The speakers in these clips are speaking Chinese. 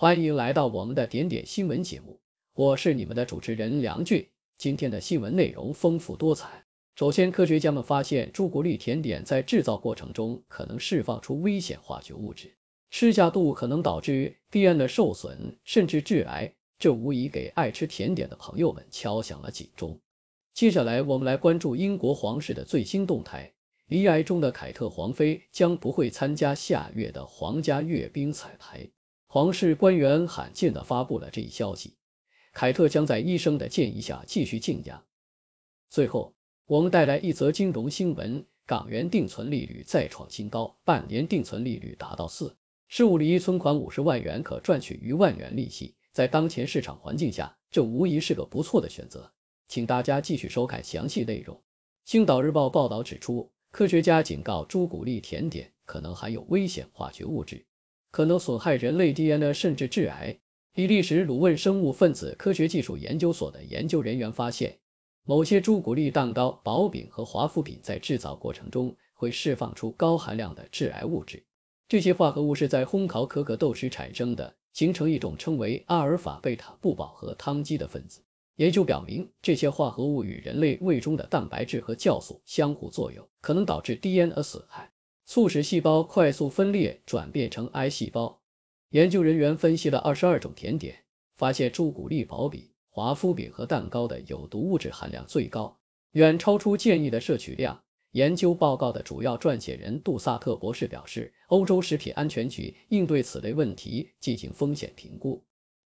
欢迎来到我们的点点新闻节目，我是你们的主持人梁俊。今天的新闻内容丰富多彩。首先，科学家们发现朱古力甜点在制造过程中可能释放出危险化学物质，吃下肚可能导致 d n 的受损，甚至致癌。这无疑给爱吃甜点的朋友们敲响了警钟。接下来，我们来关注英国皇室的最新动态。离癌中的凯特皇妃将不会参加下月的皇家阅兵彩排。皇室官员罕见地发布了这一消息，凯特将在医生的建议下继续静养。最后，我们带来一则金融新闻：港元定存利率再创新高，半年定存利率达到四，十五厘，存款五十万元可赚取一万元利息。在当前市场环境下，这无疑是个不错的选择。请大家继续收看详细内容。青岛日报报道指出，科学家警告朱古力甜点可能含有危险化学物质。可能损害人类 DNA，甚至致癌。比利时鲁汶生物分子科学技术研究所的研究人员发现，某些朱古力蛋糕、薄饼和华夫饼在制造过程中会释放出高含量的致癌物质。这些化合物是在烘烤可可豆时产生的，形成一种称为阿尔法贝塔不饱和羰基的分子。研究表明，这些化合物与人类胃中的蛋白质和酵素相互作用，可能导致 DNA 损害。促使细胞快速分裂，转变成癌细胞。研究人员分析了二十二种甜点，发现朱古力薄饼、华夫饼和蛋糕的有毒物质含量最高，远超出建议的摄取量。研究报告的主要撰写人杜萨特博士表示，欧洲食品安全局应对此类问题进行风险评估。《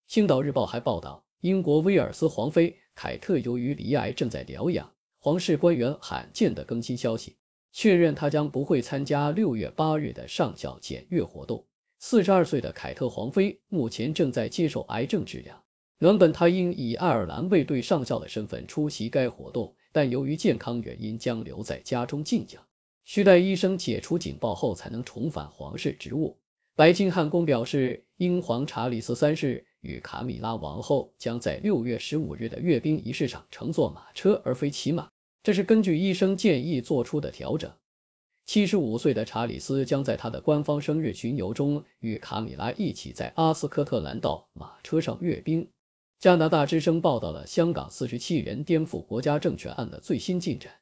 青岛日报》还报道，英国威尔斯皇妃凯特由于罹癌正在疗养，皇室官员罕见的更新消息。确认他将不会参加六月八日的上校检阅活动。四十二岁的凯特皇妃目前正在接受癌症治疗。原本她应以爱尔兰卫队上校的身份出席该活动，但由于健康原因将留在家中静养，需待医生解除警报后才能重返皇室职务。白金汉宫表示，英皇查理三世与卡米拉王后将在六月十五日的阅兵仪式上乘坐马车，而非骑马。这是根据医生建议做出的调整。七十五岁的查理斯将在他的官方生日巡游中与卡米拉一起在阿斯科特兰道马车上阅兵。加拿大之声报道了香港四十七人颠覆国家政权案的最新进展。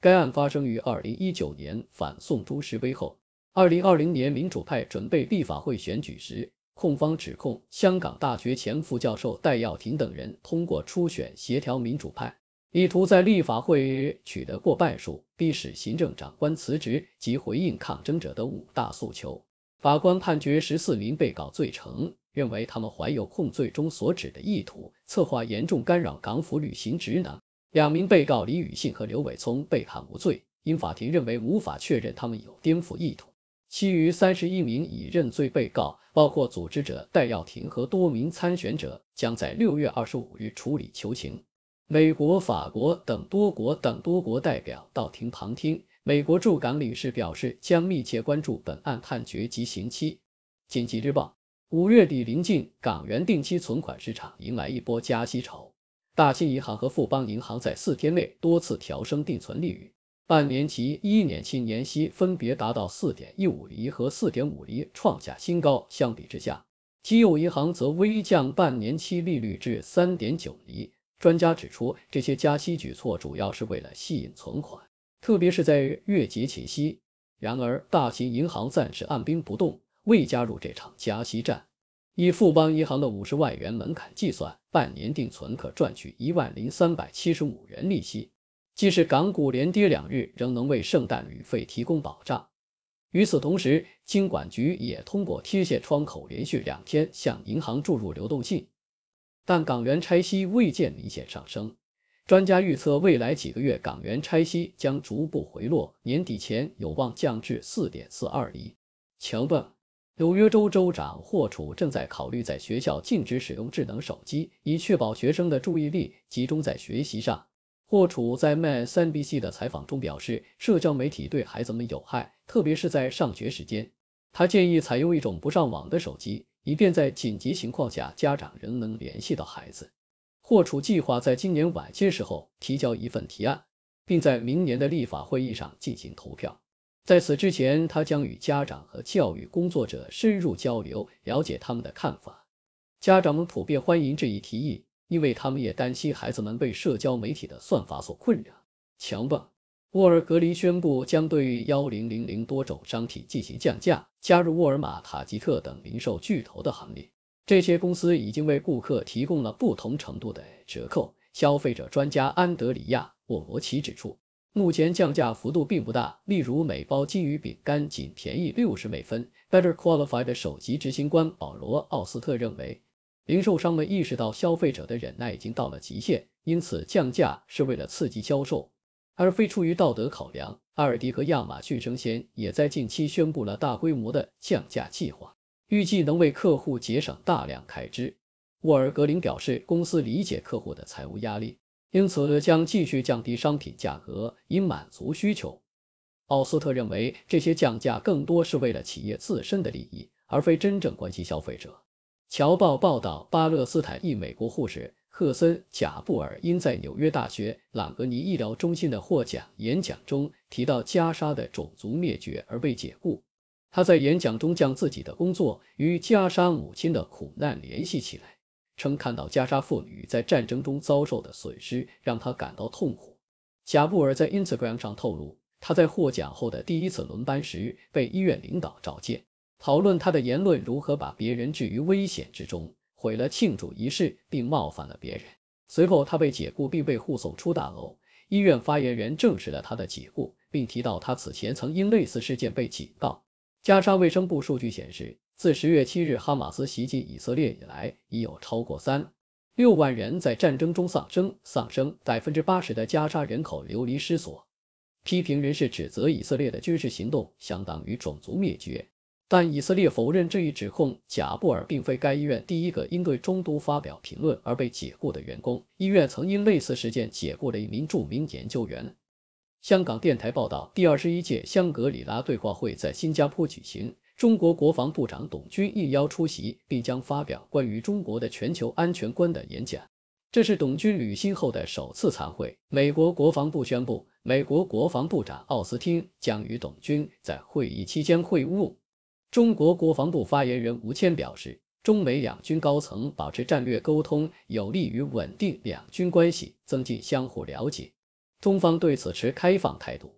该案发生于二零一九年反送中示威后，二零二零年民主派准备立法会选举时，控方指控香港大学前副教授戴耀廷等人通过初选协调民主派。意图在立法会取得过半数，逼使行政长官辞职及回应抗争者的五大诉求。法官判决十四名被告罪成，认为他们怀有控罪中所指的意图，策划严重干扰港府履行职能。两名被告李宇信和刘伟聪被判无罪，因法庭认为无法确认他们有颠覆意图。其余三十一名已认罪被告，包括组织者戴耀廷和多名参选者，将在六月二十五日处理求情。美国、法国等多国等多国代表到庭旁听。美国驻港领事表示，将密切关注本案判决及刑期。经济日报，五月底临近，港元定期存款市场迎来一波加息潮。大兴银行和富邦银行在四天内多次调升定存利率，半年期、一年期年息分别达到四点一五厘和四点五厘，创下新高。相比之下，基友银行则微降半年期利率至三点九厘。专家指出，这些加息举措主要是为了吸引存款，特别是在月结前夕。然而，大型银行暂时按兵不动，未加入这场加息战。以富邦银行的五十万元门槛计算，半年定存可赚取一万零三百七十五元利息，即使港股连跌两日，仍能为圣诞旅费提供保障。与此同时，金管局也通过贴现窗口连续两天向银行注入流动性。但港元拆息未见明显上升，专家预测未来几个月港元拆息将逐步回落，年底前有望降至四点四二一。强问，纽约州州长霍楚正在考虑在学校禁止使用智能手机，以确保学生的注意力集中在学习上。霍楚在《迈三 B C》的采访中表示，社交媒体对孩子们有害，特别是在上学时间。他建议采用一种不上网的手机。以便在紧急情况下，家长仍能联系到孩子。霍楚计划在今年晚些时候提交一份提案，并在明年的立法会议上进行投票。在此之前，他将与家长和教育工作者深入交流，了解他们的看法。家长们普遍欢迎这一提议，因为他们也担心孩子们被社交媒体的算法所困扰。强棒。沃尔格林宣布将对幺零零零多种商品进行降价，加入沃尔玛、塔吉特等零售巨头的行列。这些公司已经为顾客提供了不同程度的折扣。消费者专家安德里亚·沃罗奇指出，目前降价幅度并不大，例如每包金鱼饼干仅便宜六十美分。Better Qualified 首席执行官保罗·奥斯特认为，零售商们意识到消费者的忍耐已经到了极限，因此降价是为了刺激销售。而非出于道德考量，阿尔迪和亚马逊生鲜也在近期宣布了大规模的降价计划，预计能为客户节省大量开支。沃尔格林表示，公司理解客户的财务压力，因此将继续降低商品价格以满足需求。奥斯特认为，这些降价更多是为了企业自身的利益，而非真正关心消费者。《侨报》报道，巴勒斯坦裔美国护士。赫森·贾布尔因在纽约大学朗格尼医疗中心的获奖演讲中提到加沙的种族灭绝而被解雇。他在演讲中将自己的工作与加沙母亲的苦难联系起来，称看到加沙妇女在战争中遭受的损失让他感到痛苦。贾布尔在 Instagram 上透露，他在获奖后的第一次轮班时被医院领导召见，讨论他的言论如何把别人置于危险之中。毁了庆祝仪式，并冒犯了别人。随后，他被解雇，并被护送出大楼。医院发言人证实了他的解雇，并提到他此前曾因类似事件被警告。加沙卫生部数据显示，自十月七日哈马斯袭击以色列以来，已有超过三六万人在战争中丧生，丧生百分之八十的加沙人口流离失所。批评人士指责以色列的军事行动相当于种族灭绝。但以色列否认这一指控。贾布尔并非该医院第一个因对中都发表评论而被解雇的员工。医院曾因类似事件解雇了一名著名研究员。香港电台报道，第二十一届香格里拉对话会在新加坡举行，中国国防部长董军应邀出席，并将发表关于中国的全球安全观的演讲。这是董军履新后的首次参会。美国国防部宣布，美国国防部长奥斯汀将与董军在会议期间会晤。中国国防部发言人吴谦表示，中美两军高层保持战略沟通，有利于稳定两军关系，增进相互了解。中方对此持开放态度。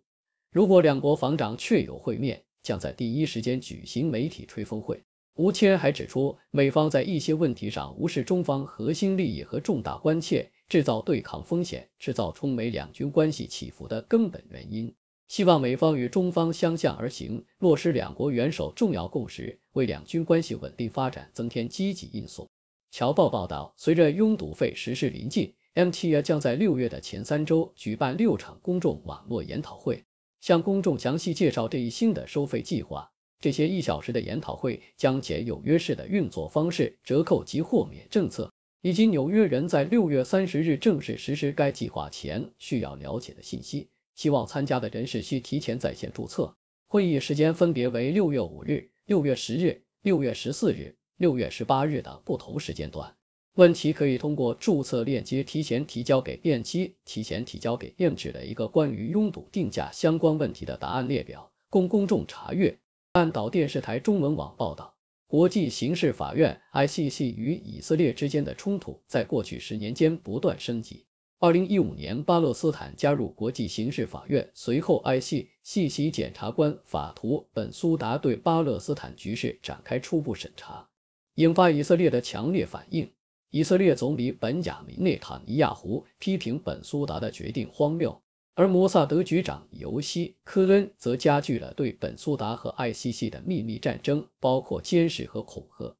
如果两国防长确有会面，将在第一时间举行媒体吹风会。吴谦还指出，美方在一些问题上无视中方核心利益和重大关切，制造对抗风险，制造中美两军关系起伏的根本原因。希望美方与中方相向而行，落实两国元首重要共识，为两军关系稳定发展增添积极因素。侨报报道，随着拥堵费实施临近，MTA 将在六月的前三周举办六场公众网络研讨会，向公众详细介绍这一新的收费计划。这些一小时的研讨会将解有约式的运作方式、折扣及豁免政策，以及纽约人在六月三十日正式实施该计划前需要了解的信息。希望参加的人士需提前在线注册。会议时间分别为六月五日、六月十日、六月十四日、六月十八日的不同时间段。问题可以通过注册链接提前提交给编辑，提前提交给编辑的一个关于拥堵定价相关问题的答案列表，供公众查阅。半岛电视台中文网报道，国际刑事法院 （ICC） 与以色列之间的冲突在过去十年间不断升级。二零一五年，巴勒斯坦加入国际刑事法院。随后，I C C 检察官法图·本苏达对巴勒斯坦局势展开初步审查，引发以色列的强烈反应。以色列总理本雅明·内塔尼亚胡批评本苏达的决定荒谬，而摩萨德局长尤西·科恩则加剧了对本苏达和 I C C 的秘密战争，包括监视和恐吓。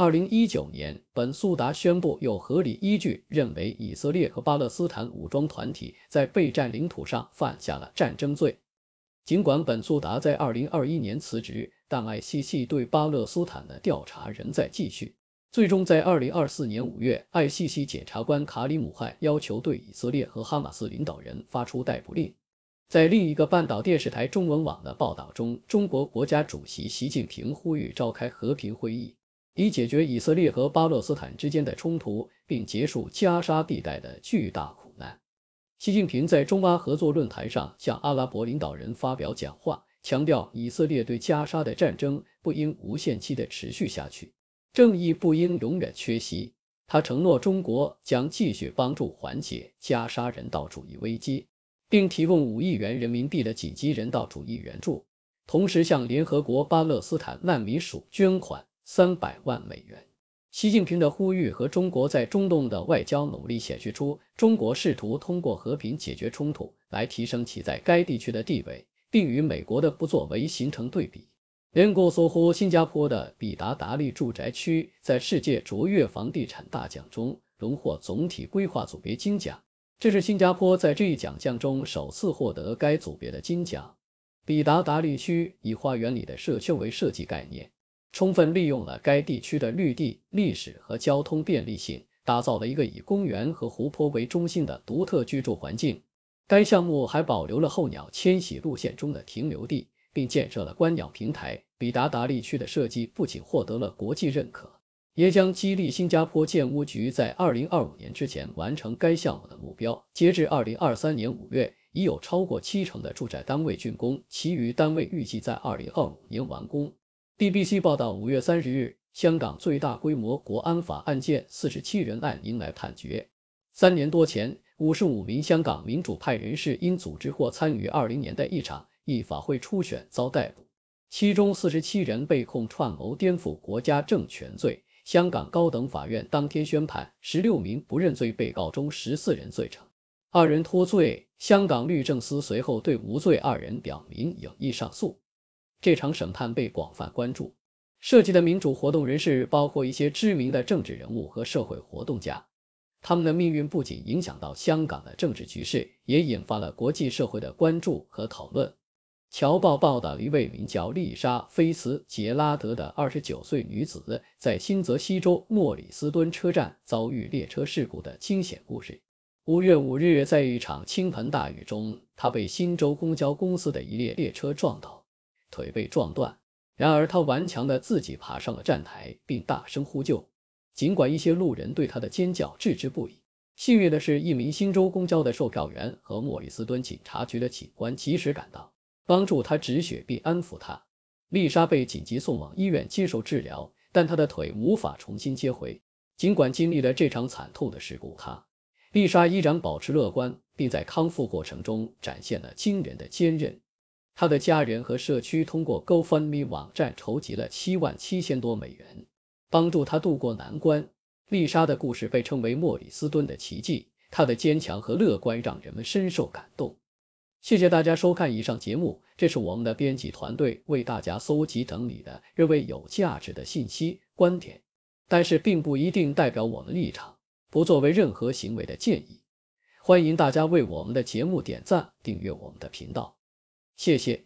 二零一九年，本苏达宣布有合理依据认为以色列和巴勒斯坦武装团体在被占领土上犯下了战争罪。尽管本苏达在二零二一年辞职，但 ICC 对巴勒斯坦的调查仍在继续。最终在二零二四年五月，ICC 检察官卡里姆·汉要求对以色列和哈马斯领导人发出逮捕令。在另一个半岛电视台中文网的报道中，中国国家主席习近平呼吁召开和平会议。以解决以色列和巴勒斯坦之间的冲突，并结束加沙地带的巨大苦难。习近平在中巴合作论坛上向阿拉伯领导人发表讲话，强调以色列对加沙的战争不应无限期的持续下去，正义不应永远缺席。他承诺中国将继续帮助缓解加沙人道主义危机，并提供五亿元人民币的紧急人道主义援助，同时向联合国巴勒斯坦难民署捐款。三百万美元。习近平的呼吁和中国在中东的外交努力显示出，中国试图通过和平解决冲突来提升其在该地区的地位，并与美国的不作为形成对比。连过梭呼新加坡的比达达利住宅区在世界卓越房地产大奖中荣获总体规划组别金奖，这是新加坡在这一奖项中首次获得该组别的金奖。比达达利区以花园里的社区为设计概念。充分利用了该地区的绿地、历史和交通便利性，打造了一个以公园和湖泊为中心的独特居住环境。该项目还保留了候鸟迁徙路线中的停留地，并建设了观鸟平台。比达达地区的设计不仅获得了国际认可，也将激励新加坡建屋局在2025年之前完成该项目的目标。截至2023年5月，已有超过七成的住宅单位竣工，其余单位预计在2025年完工。BBC 报道，五月三十日，香港最大规模国安法案件四十七人案迎来判决。三年多前，五十五名香港民主派人士因组织或参与二零年代一场立法会初选遭逮捕，其中四十七人被控串谋颠覆国家政权罪。香港高等法院当天宣判，十六名不认罪被告中十四人罪成，二人脱罪。香港律政司随后对无罪二人表明有意上诉。这场审判被广泛关注，涉及的民主活动人士包括一些知名的政治人物和社会活动家。他们的命运不仅影响到香港的政治局势，也引发了国际社会的关注和讨论。《侨报》报道一位名叫丽莎·菲茨杰拉德的二十九岁女子在新泽西州莫里斯敦车站遭遇列车事故的惊险故事。五月五日，在一场倾盆大雨中，她被新州公交公司的一列列车撞倒。腿被撞断，然而他顽强地自己爬上了站台，并大声呼救。尽管一些路人对他的尖叫置之不理，幸运的是，一名新州公交的售票员和莫里斯敦警察局的警官及时赶到，帮助他止血并安抚他。丽莎被紧急送往医院接受治疗，但她的腿无法重新接回。尽管经历了这场惨痛的事故，她丽莎依然保持乐观，并在康复过程中展现了惊人的坚韧。他的家人和社区通过 GoFundMe 网站筹集了七万七千多美元，帮助他渡过难关。丽莎的故事被称为莫里斯顿的奇迹，她的坚强和乐观让人们深受感动。谢谢大家收看以上节目，这是我们的编辑团队为大家搜集整理的认为有价值的信息观点，但是并不一定代表我们立场，不作为任何行为的建议。欢迎大家为我们的节目点赞、订阅我们的频道。谢谢。